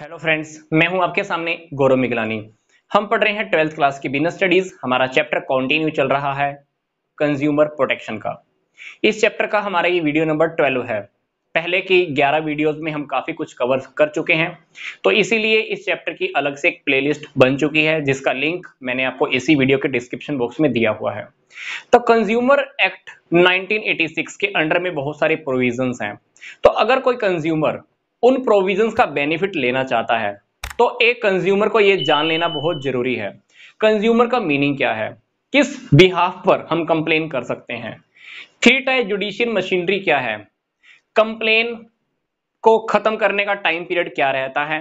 hello friends मैं हूं आपके सामने गौरव मिगलानी हम पढ़ रहे हैं ट्वेल्थ क्लास की बिजनेस स्टडीज हमारा चैप्टर कंटिन्यू चल रहा है कंज्यूमर प्रोटेक्शन का इस चैप्टर का हमारा ये वीडियो नंबर ट्वेल्व है पहले की ग्यारह वीडियोस में हम काफी कुछ कवर कर चुके हैं तो इसीलिए इस चैप्टर की अलग से एक प्ले बन चुकी है जिसका लिंक मैंने आपको इसी वीडियो के डिस्क्रिप्शन बॉक्स में दिया हुआ है तो कंज्यूमर एक्ट 1986 के अंडर में बहुत सारे प्रोविजंस हैं तो अगर कोई कंज्यूमर उन प्रोविजंस का बेनिफिट लेना चाहता है तो एक कंज्यूमर को यह जान लेना बहुत जरूरी है कंज्यूमर का मीनिंग क्या है किस बिहाफ पर हम कंप्लेन कर सकते हैं थ्री टाइप जुडिशियल मशीनरी क्या है कंप्लेन को खत्म करने का टाइम पीरियड क्या रहता है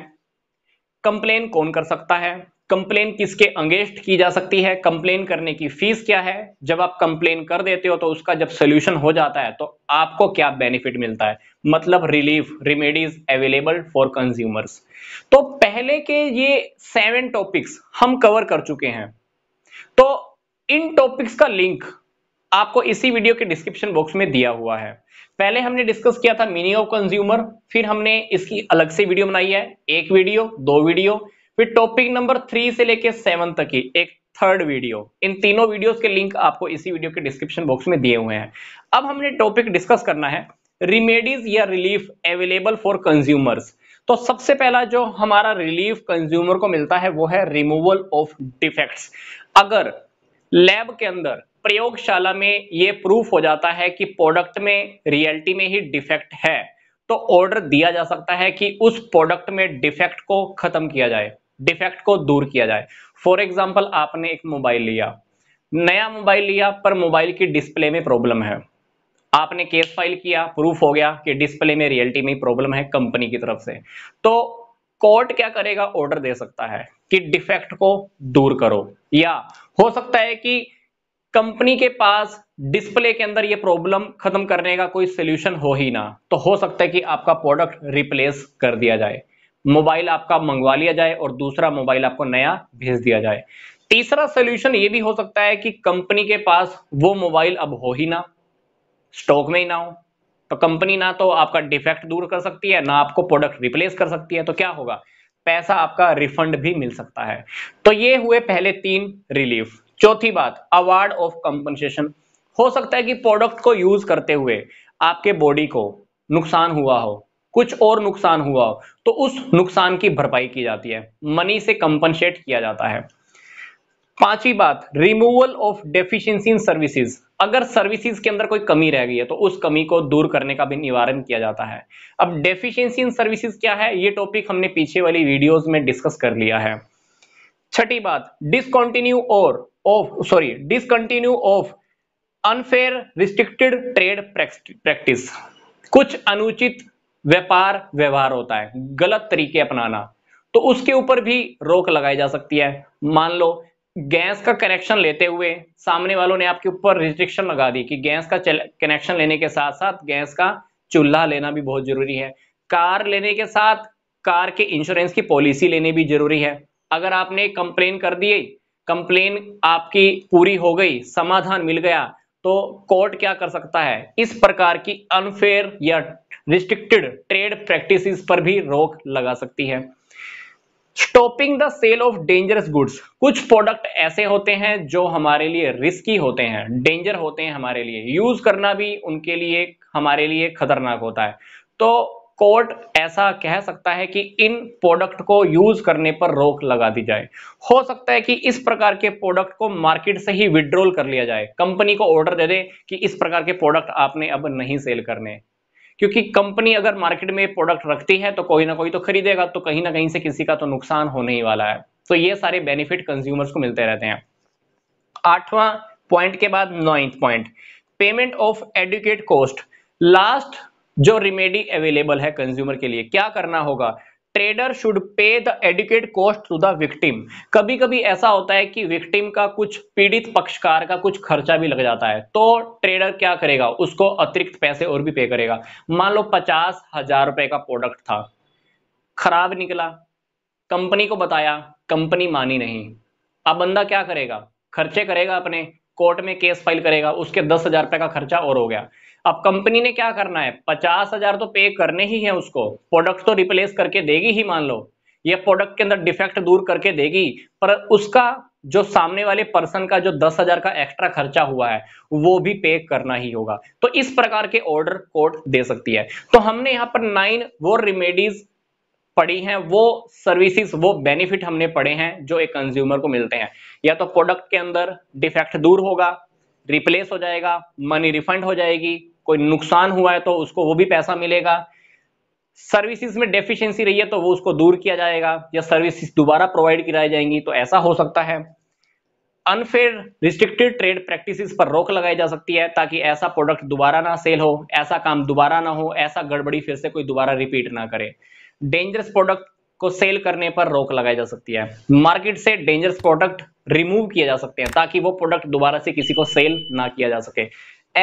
कंप्लेन कौन कर सकता है कंप्लेन किसके अंगेंस्ट की जा सकती है कंप्लेन करने की फीस क्या है जब आप कंप्लेन कर देते हो तो उसका जब सोल्यूशन हो जाता है तो आपको क्या बेनिफिट मिलता है मतलब relief remedies available for consumers तो पहले के ये सेवन टॉपिक्स हम कवर कर चुके हैं तो इन टॉपिक्स का लिंक आपको इसी वीडियो के डिस्क्रिप्शन बॉक्स में दिया हुआ है पहले हमने डिस्कस किया था मीनिंग ऑफ कंज्यूमर फिर हमने इसकी अलग से वीडियो बनाई है एक वीडियो दो वीडियो फिर टॉपिक नंबर थ्री से लेके सेवन तक की एक थर्ड वीडियो इन तीनों वीडियोस के लिंक आपको इसी वीडियो के डिस्क्रिप्शन बॉक्स में दिए हुए हैं अब हमने टॉपिक डिस्कस करना है रिमेडीज या रिलीफ अवेलेबल फॉर कंज्यूमर्स तो सबसे पहला जो हमारा रिलीफ कंज्यूमर को मिलता है वो है रिमूवल ऑफ डिफेक्ट्स अगर लैब के अंदर प्रयोगशाला में ये प्रूफ हो जाता है कि प्रोडक्ट में रियलिटी में ही डिफेक्ट है तो ऑर्डर दिया जा सकता है कि उस प्रोडक्ट में डिफेक्ट को खत्म किया जाए डिफेक्ट को दूर किया जाए फॉर एग्जाम्पल आपने एक मोबाइल लिया नया मोबाइल लिया पर मोबाइल की डिस्प्ले में प्रॉब्लम है आपने केस फाइल किया प्रूफ हो गया कि डिस्प्ले में रियलिटी में प्रॉब्लम है कंपनी की तरफ से तो कोर्ट क्या करेगा ऑर्डर दे सकता है कि डिफेक्ट को दूर करो या हो सकता है कि कंपनी के पास डिस्प्ले के अंदर ये प्रॉब्लम खत्म करने का कोई सोल्यूशन हो ही ना तो हो सकता है कि आपका प्रोडक्ट रिप्लेस कर दिया जाए मोबाइल आपका मंगवा लिया जाए और दूसरा मोबाइल आपको नया भेज दिया जाए तीसरा सोल्यूशन ये भी हो सकता है कि कंपनी के पास वो मोबाइल अब हो ही ना स्टॉक में ही ना हो तो कंपनी ना तो आपका डिफेक्ट दूर कर सकती है ना आपको प्रोडक्ट रिप्लेस कर सकती है तो क्या होगा पैसा आपका रिफंड भी मिल सकता है तो ये हुए पहले तीन रिलीफ चौथी बात अवार्ड ऑफ कंपनसेशन हो सकता है कि प्रोडक्ट को यूज करते हुए आपके बॉडी को नुकसान हुआ हो कुछ और नुकसान हुआ तो उस नुकसान की भरपाई की जाती है मनी से कंपनसेट किया जाता है पांचवी बात removal of deficiency in services अगर सर्विसेज के अंदर कोई कमी रह गई है तो उस कमी को दूर करने का भी निवारण किया जाता है अब डेफिशिएंसी इन सर्विसेज क्या है ये टॉपिक हमने पीछे वाली वीडियोस में डिस्कस कर लिया है छठी बात डिसकंटिन्यू और of sorry discontinue of unfair restricted trade practice कुछ अनुचित व्यापार व्यवहार होता है गलत तरीके अपनाना तो उसके ऊपर भी रोक लगाई जा सकती है मान लो गैस का कनेक्शन लेते हुए सामने वालों ने आपके ऊपर रिस्ट्रिक्शन लगा दी कि गैस का कनेक्शन लेने के साथ साथ गैस का चूल्हा लेना भी बहुत जरूरी है कार लेने के साथ कार के इंश्योरेंस की पॉलिसी लेनी भी जरूरी है अगर आपने कंप्लेन कर दी कंप्लेन आपकी पूरी हो गई समाधान मिल गया तो कोर्ट क्या कर सकता है इस प्रकार की अनफेयर या रिस्ट्रिक्टेड ट्रेड प्रैक्टिस पर भी रोक लगा सकती है stopping the sale of dangerous goods कुछ प्रोडक्ट ऐसे होते हैं जो हमारे लिए रिस्की होते हैं डेंजर होते हैं हमारे लिए यूज करना भी उनके लिए हमारे लिए खतरनाक होता है तो कोर्ट ऐसा कह सकता है कि इन प्रोडक्ट को यूज करने पर रोक लगा दी जाए हो सकता है कि इस प्रकार के प्रोडक्ट को मार्केट से ही विड्रॉल कर लिया जाए कंपनी को ऑर्डर दे दे कि इस प्रकार के प्रोडक्ट आपने अब नहीं सेल करने क्योंकि कंपनी अगर मार्केट में प्रोडक्ट रखती है तो कोई ना कोई तो खरीदेगा तो कहीं ना कहीं से किसी का तो नुकसान होने ही वाला है तो ये सारे बेनिफिट कंज्यूमर्स को मिलते रहते हैं आठवां पॉइंट के बाद ninth point payment of adequate cost last जो रिमेडी अवेलेबल है कंज्यूमर के लिए क्या करना होगा trader should pay the adequate cost to the victim कभी कभी ऐसा होता है कि विक्टिम का कुछ पीड़ित पक्षकार का कुछ खर्चा भी लग जाता है तो ट्रेडर क्या करेगा उसको अतिरिक्त पैसे और भी पे करेगा मान लो पचास हजार रुपए का प्रोडक्ट था खराब निकला कंपनी को बताया कंपनी मानी नहीं अब बंदा क्या करेगा खर्चे करेगा अपने कोर्ट में केस फाइल करेगा उसके दस हजार रुपए का खर्चा और हो गया अब कंपनी ने क्या करना है पचास हजार तो पे करने ही है उसको प्रोडक्ट तो रिप्लेस करके देगी ही मान लो ये प्रोडक्ट के अंदर डिफेक्ट दूर करके देगी पर उसका जो सामने वाले पर्सन का जो दस हजार का एक्स्ट्रा खर्चा हुआ है वो भी पे करना ही होगा तो इस प्रकार के ऑर्डर कोर्ट दे सकती है तो हमने यहाँ पर नाइन वो रिमेडीज पड़ी हैं वो सर्विसेज वो बेनिफिट हमने पढ़े हैं जो एक कंज्यूमर को मिलते हैं या तो प्रोडक्ट के अंदर डिफेक्ट दूर होगा रिप्लेस हो जाएगा मनी रिफंड हो जाएगी कोई नुकसान हुआ है तो उसको वो भी पैसा मिलेगा सर्विसेज में डेफिशिएंसी रही है तो वो उसको दूर किया जाएगा या सर्विसेज दोबारा प्रोवाइड कराई जाएंगी तो ऐसा हो सकता है अनफेयर रिस्ट्रिक्टेड ट्रेड प्रैक्टिसेस पर रोक लगाई जा सकती है ताकि ऐसा प्रोडक्ट दोबारा ना सेल हो ऐसा काम दोबारा ना हो ऐसा गड़बड़ी फिर से कोई दोबारा रिपीट ना करे डेंजरस प्रोडक्ट को सेल करने पर रोक लगाई जा सकती है मार्केट से डेंजरस प्रोडक्ट रिमूव किए जा सकते हैं ताकि वो प्रोडक्ट दोबारा से किसी को सेल ना किया जा सके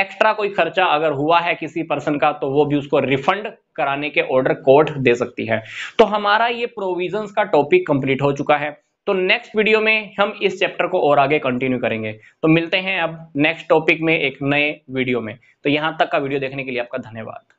एक्स्ट्रा कोई खर्चा अगर हुआ है किसी पर्सन का तो वो भी उसको रिफंड कराने के ऑर्डर कोर्ट दे सकती है तो हमारा ये प्रोविजंस का टॉपिक कंप्लीट हो चुका है तो नेक्स्ट वीडियो में हम इस चैप्टर को और आगे कंटिन्यू करेंगे तो मिलते हैं अब नेक्स्ट टॉपिक में एक नए वीडियो में तो यहां तक का वीडियो देखने के लिए आपका धन्यवाद